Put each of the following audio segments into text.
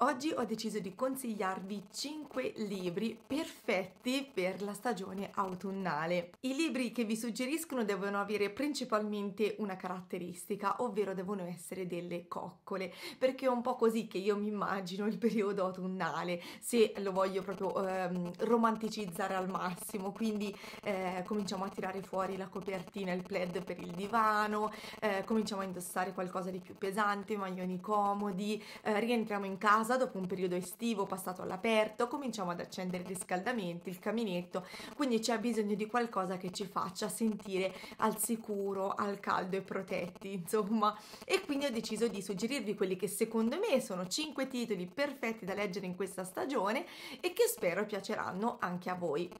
Oggi ho deciso di consigliarvi 5 libri perfetti per la stagione autunnale. I libri che vi suggeriscono devono avere principalmente una caratteristica, ovvero devono essere delle coccole, perché è un po' così che io mi immagino il periodo autunnale, se lo voglio proprio ehm, romanticizzare al massimo, quindi eh, cominciamo a tirare fuori la copertina, il plaid per il divano, eh, cominciamo a indossare qualcosa di più pesante, maglioni comodi, eh, rientriamo in casa casa, dopo un periodo estivo passato all'aperto, cominciamo ad accendere i riscaldamenti, il caminetto, quindi c'è bisogno di qualcosa che ci faccia sentire al sicuro, al caldo e protetti, insomma. E quindi ho deciso di suggerirvi quelli che secondo me sono 5 titoli perfetti da leggere in questa stagione e che spero piaceranno anche a voi.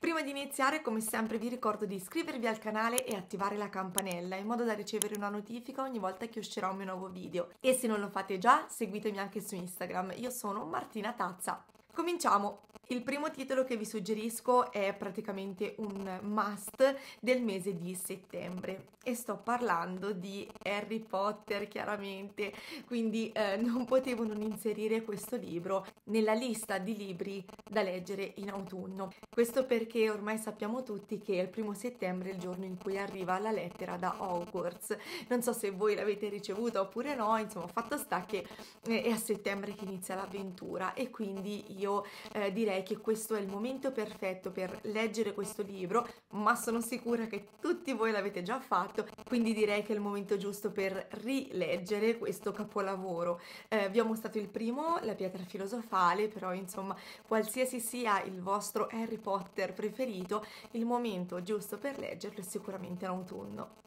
Prima di iniziare, come sempre, vi ricordo di iscrivervi al canale e attivare la campanella in modo da ricevere una notifica ogni volta che uscirà un mio nuovo video. E se non lo fate già, seguitemi anche su Instagram Instagram, io sono Martina Tazza. Cominciamo! Il primo titolo che vi suggerisco è praticamente un must del mese di settembre e sto parlando di Harry Potter chiaramente, quindi eh, non potevo non inserire questo libro nella lista di libri da leggere in autunno. Questo perché ormai sappiamo tutti che il primo settembre è il giorno in cui arriva la lettera da Hogwarts. Non so se voi l'avete ricevuta oppure no, insomma fatto sta che eh, è a settembre che inizia l'avventura e quindi io io eh, direi che questo è il momento perfetto per leggere questo libro, ma sono sicura che tutti voi l'avete già fatto, quindi direi che è il momento giusto per rileggere questo capolavoro. Eh, vi ho mostrato il primo, La pietra filosofale, però insomma, qualsiasi sia il vostro Harry Potter preferito, il momento giusto per leggerlo è sicuramente in autunno.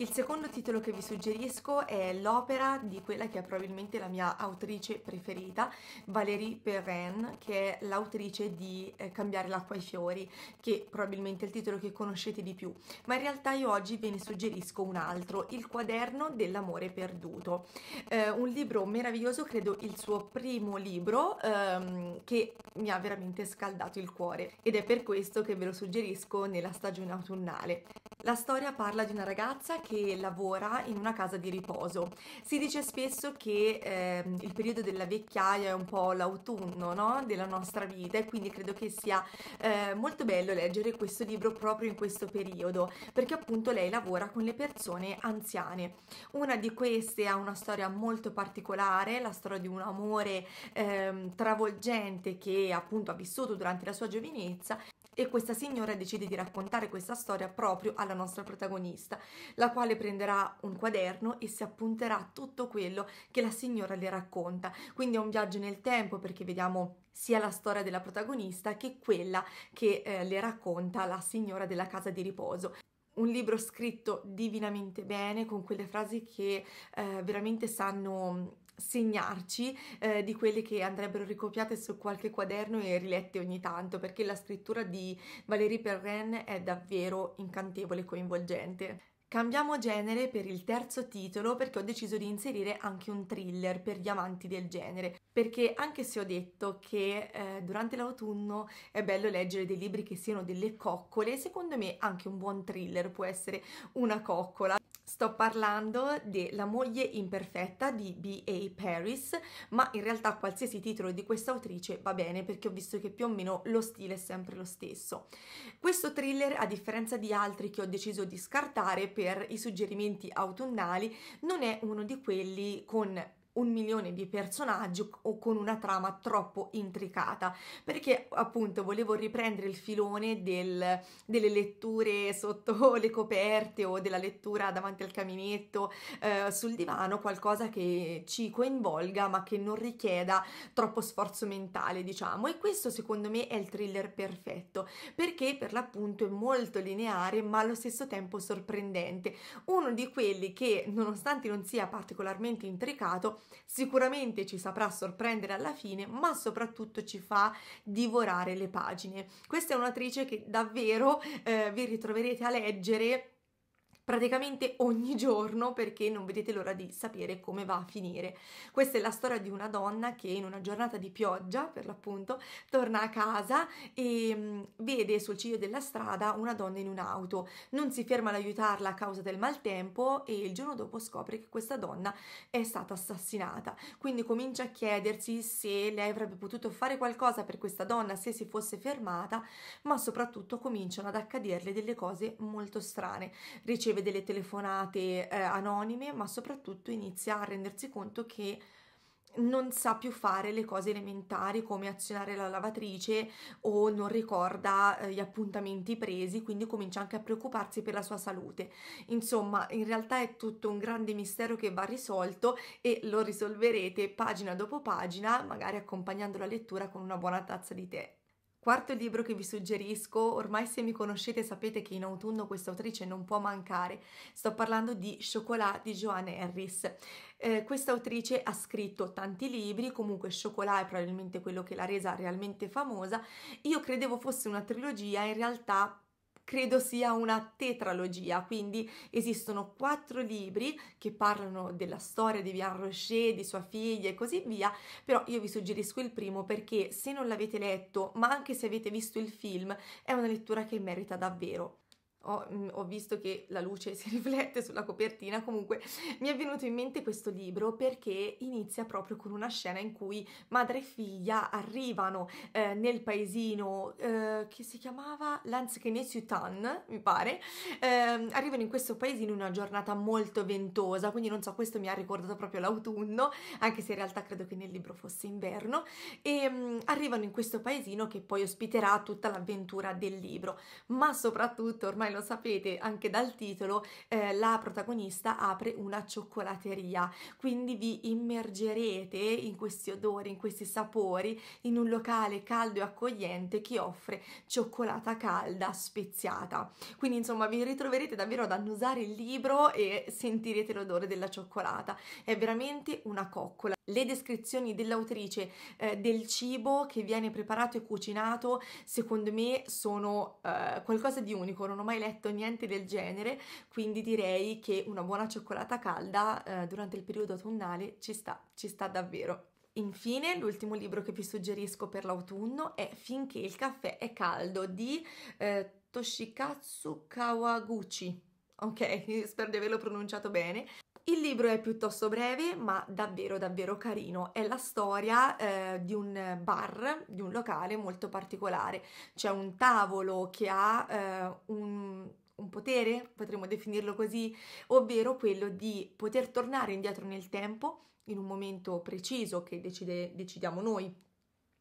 Il secondo titolo che vi suggerisco è l'opera di quella che è probabilmente la mia autrice preferita, Valérie Perrin, che è l'autrice di eh, Cambiare l'acqua ai fiori, che probabilmente è il titolo che conoscete di più, ma in realtà io oggi ve ne suggerisco un altro, Il quaderno dell'amore perduto. Eh, un libro meraviglioso, credo il suo primo libro, ehm, che mi ha veramente scaldato il cuore ed è per questo che ve lo suggerisco nella stagione autunnale. La storia parla di una ragazza che che lavora in una casa di riposo. Si dice spesso che eh, il periodo della vecchiaia è un po' l'autunno no? della nostra vita e quindi credo che sia eh, molto bello leggere questo libro proprio in questo periodo perché appunto lei lavora con le persone anziane. Una di queste ha una storia molto particolare, la storia di un amore eh, travolgente che appunto ha vissuto durante la sua giovinezza e questa signora decide di raccontare questa storia proprio alla nostra protagonista, la quale quale prenderà un quaderno e si appunterà tutto quello che la signora le racconta. Quindi è un viaggio nel tempo perché vediamo sia la storia della protagonista che quella che eh, le racconta la signora della casa di riposo un libro scritto divinamente bene, con quelle frasi che eh, veramente sanno mm, segnarci, eh, di quelle che andrebbero ricopiate su qualche quaderno e rilette ogni tanto, perché la scrittura di Valérie Perrin è davvero incantevole e coinvolgente. Cambiamo genere per il terzo titolo perché ho deciso di inserire anche un thriller per gli amanti del genere, perché anche se ho detto che eh, durante l'autunno è bello leggere dei libri che siano delle coccole, secondo me anche un buon thriller può essere una coccola. Sto parlando della moglie imperfetta di B.A. Paris, ma in realtà qualsiasi titolo di questa autrice va bene perché ho visto che più o meno lo stile è sempre lo stesso. Questo thriller, a differenza di altri che ho deciso di scartare per i suggerimenti autunnali, non è uno di quelli con un milione di personaggi o con una trama troppo intricata perché appunto volevo riprendere il filone del, delle letture sotto le coperte o della lettura davanti al caminetto eh, sul divano qualcosa che ci coinvolga ma che non richieda troppo sforzo mentale diciamo e questo secondo me è il thriller perfetto perché per l'appunto è molto lineare ma allo stesso tempo sorprendente uno di quelli che nonostante non sia particolarmente intricato sicuramente ci saprà sorprendere alla fine, ma soprattutto ci fa divorare le pagine. Questa è un'attrice che davvero eh, vi ritroverete a leggere praticamente ogni giorno perché non vedete l'ora di sapere come va a finire. Questa è la storia di una donna che in una giornata di pioggia, per l'appunto, torna a casa e mm, vede sul ciglio della strada una donna in un'auto. Non si ferma ad aiutarla a causa del maltempo e il giorno dopo scopre che questa donna è stata assassinata. Quindi comincia a chiedersi se lei avrebbe potuto fare qualcosa per questa donna se si fosse fermata, ma soprattutto cominciano ad accaderle delle cose molto strane. Riceve riceve delle telefonate eh, anonime, ma soprattutto inizia a rendersi conto che non sa più fare le cose elementari come azionare la lavatrice o non ricorda eh, gli appuntamenti presi, quindi comincia anche a preoccuparsi per la sua salute. Insomma, in realtà è tutto un grande mistero che va risolto e lo risolverete pagina dopo pagina, magari accompagnando la lettura con una buona tazza di tè. Quarto libro che vi suggerisco, ormai se mi conoscete sapete che in autunno questa autrice non può mancare, sto parlando di Chocolat di Joanne Harris. Eh, questa autrice ha scritto tanti libri, comunque Chocolat è probabilmente quello che l'ha resa realmente famosa, io credevo fosse una trilogia, in realtà credo sia una tetralogia, quindi esistono quattro libri che parlano della storia di Vian Rocher, di sua figlia e così via, però io vi suggerisco il primo perché se non l'avete letto, ma anche se avete visto il film, è una lettura che merita davvero ho, mm, ho, visto che la luce si riflette sulla copertina, comunque mi è venuto in mente questo libro perché inizia proprio con una scena in cui madre e figlia arrivano eh, nel paesino eh, che si chiamava Lanzkene-Sutan, mi pare, eh, arrivano in questo paesino in una giornata molto ventosa, quindi non so, questo mi ha ricordato proprio l'autunno, anche se in realtà credo che nel libro fosse inverno, e mh, mm, arrivano in questo paesino che poi ospiterà tutta l'avventura del libro, ma soprattutto ormai ormai lo sapete anche dal titolo, eh, la protagonista apre una cioccolateria, quindi vi immergerete in questi odori, in questi sapori, in un locale caldo e accogliente che offre cioccolata calda speziata. Quindi insomma vi ritroverete davvero ad annusare il libro e sentirete l'odore della cioccolata. È veramente una coccola le descrizioni dell'autrice eh, del cibo che viene preparato e cucinato, secondo me sono eh, qualcosa di unico, non ho mai letto niente del genere, quindi direi che una buona cioccolata calda eh, durante il periodo autunnale ci sta, ci sta davvero. Infine, l'ultimo libro che vi suggerisco per l'autunno è Finché il caffè è caldo di eh, Toshikatsu Kawaguchi ok? Spero di averlo pronunciato bene. Il libro è piuttosto breve, ma davvero davvero carino. È la storia eh, di un bar, di un locale molto particolare. C'è un tavolo che ha eh, un, un potere, potremmo definirlo così, ovvero quello di poter tornare indietro nel tempo in un momento preciso che decide, decidiamo noi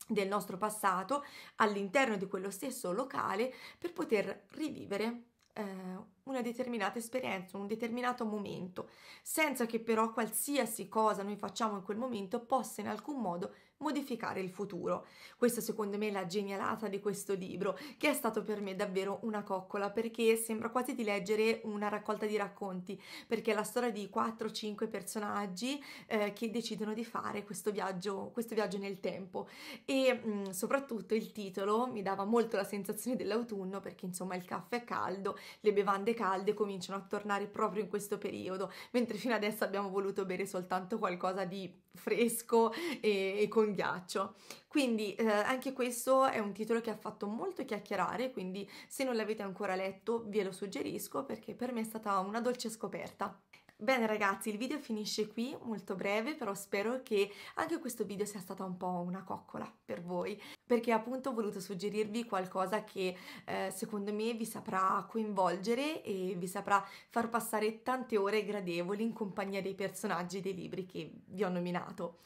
del nostro passato all'interno di quello stesso locale per poter rivivere eh, una determinata esperienza, un determinato momento, senza che però qualsiasi cosa noi facciamo in quel momento possa in alcun modo modificare il futuro. Questa secondo me è la genialata di questo libro, che è stato per me davvero una coccola, perché sembra quasi di leggere una raccolta di racconti, perché è la storia di 4-5 personaggi eh, che decidono di fare questo viaggio, questo viaggio nel tempo e mh, mm, soprattutto il titolo mi dava molto la sensazione dell'autunno perché insomma il caffè è caldo, le bevande calde cominciano a tornare proprio in questo periodo, mentre fino adesso abbiamo voluto bere soltanto qualcosa di fresco e, e con ghiaccio. Quindi eh, anche questo è un titolo che ha fatto molto chiacchierare, quindi se non l'avete ancora letto ve lo suggerisco perché per me è stata una dolce scoperta. Bene ragazzi, il video finisce qui, molto breve, però spero che anche questo video sia stata un po' una coccola per voi, perché appunto ho voluto suggerirvi qualcosa che eh, secondo me vi saprà coinvolgere e vi saprà far passare tante ore gradevoli in compagnia dei personaggi dei libri che vi ho nominato.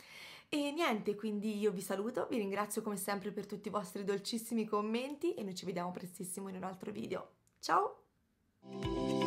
E niente, quindi io vi saluto, vi ringrazio come sempre per tutti i vostri dolcissimi commenti e noi ci vediamo prestissimo in un altro video. Ciao!